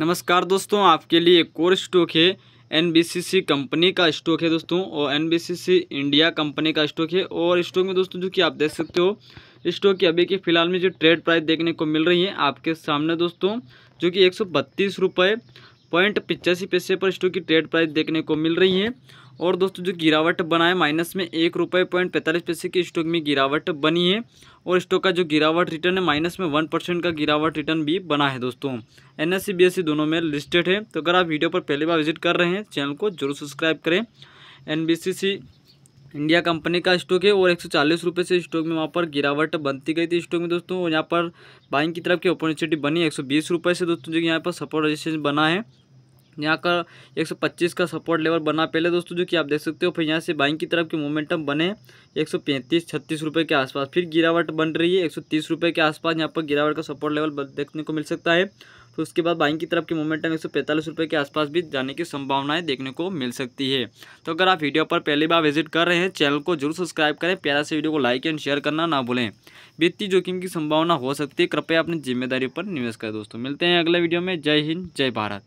नमस्कार दोस्तों आपके लिए एक और स्टॉक है एन कंपनी का स्टॉक है दोस्तों और एन इंडिया कंपनी का स्टॉक है और स्टॉक में दोस्तों जो कि आप देख सकते हो स्टॉक की अभी के फिलहाल में जो ट्रेड प्राइस देखने को मिल रही है आपके सामने दोस्तों जो कि एक सौ पॉइंट पिचासी पैसे पर स्टॉक की ट्रेड प्राइस देखने को मिल रही है और दोस्तों जो गिरावट बना है माइनस में एक रुपये पॉइंट पैंतालीस पैसे की स्टॉक में गिरावट बनी है और स्टॉक का जो गिरावट रिटर्न है माइनस में वन परसेंट का गिरावट रिटर्न भी बना है दोस्तों एन एस दोनों में लिस्टेड है तो अगर आप वीडियो पर पहली बार विजिट कर रहे हैं चैनल को जरूर सब्सक्राइब करें एन इंडिया कंपनी का स्टॉक है और एक सौ से स्टॉक में वहाँ पर गिरावट बनती गई थी स्टॉक में दोस्तों और यहाँ पर बाइंग की तरफ की अपॉर्चुनिटी बनी है एक सौ से दोस्तों जो यहाँ पर सपोर्ट रजिस्ट्रेशन बना है यहाँ का 125 का सपोर्ट लेवल बना पहले दोस्तों जो कि आप देख सकते हो फिर यहाँ से बाइंग की तरफ की मोमेंटम बने 135 36 रुपए के आसपास फिर गिरावट बन रही है 130 रुपए के आसपास यहाँ पर गिरावट का सपोर्ट लेवल देखने को मिल सकता है फिर उसके बाद बाइंग की तरफ की मोमेंटम एक सौ के आसपास भी जाने की संभावनाएं देखने को मिल सकती है तो अगर आप वीडियो पर पहली बार विजिट कर रहे हैं चैनल को जरूर सब्सक्राइब करें प्यारा से वीडियो को लाइक एंड शेयर करना ना भूलें वित्तीय जोखिम की संभावना हो सकती है कृपया अपनी जिम्मेदारी पर निवेश करें दोस्तों मिलते हैं अगले वीडियो में जय हिंद जय भारत